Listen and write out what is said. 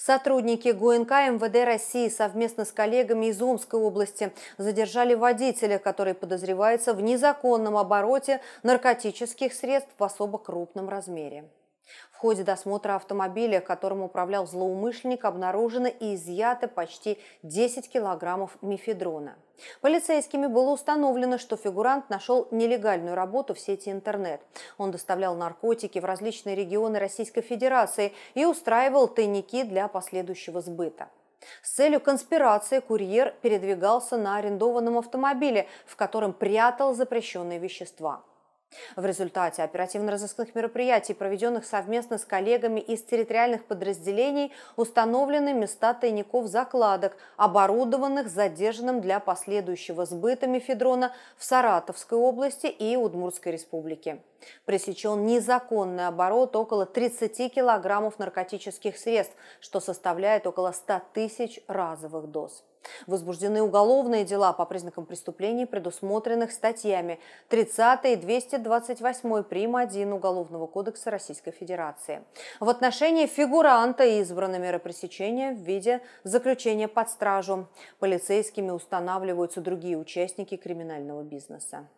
Сотрудники ГУНК МВД России совместно с коллегами из Омской области задержали водителя, который подозревается в незаконном обороте наркотических средств в особо крупном размере. В ходе досмотра автомобиля, которым управлял злоумышленник, обнаружено и изъято почти 10 килограммов мифедрона. Полицейскими было установлено, что фигурант нашел нелегальную работу в сети интернет. Он доставлял наркотики в различные регионы Российской Федерации и устраивал тайники для последующего сбыта. С целью конспирации курьер передвигался на арендованном автомобиле, в котором прятал запрещенные вещества. В результате оперативно-розыскных мероприятий, проведенных совместно с коллегами из территориальных подразделений, установлены места тайников закладок, оборудованных задержанным для последующего сбыта мефедрона в Саратовской области и Удмуртской республике. Пресечен незаконный оборот около 30 килограммов наркотических средств, что составляет около 100 тысяч разовых доз. Возбуждены уголовные дела по признакам преступлений, предусмотренных статьями 30 и 228 прим. 1 Уголовного кодекса Российской Федерации. В отношении фигуранта избраны мера пресечения в виде заключения под стражу. Полицейскими устанавливаются другие участники криминального бизнеса.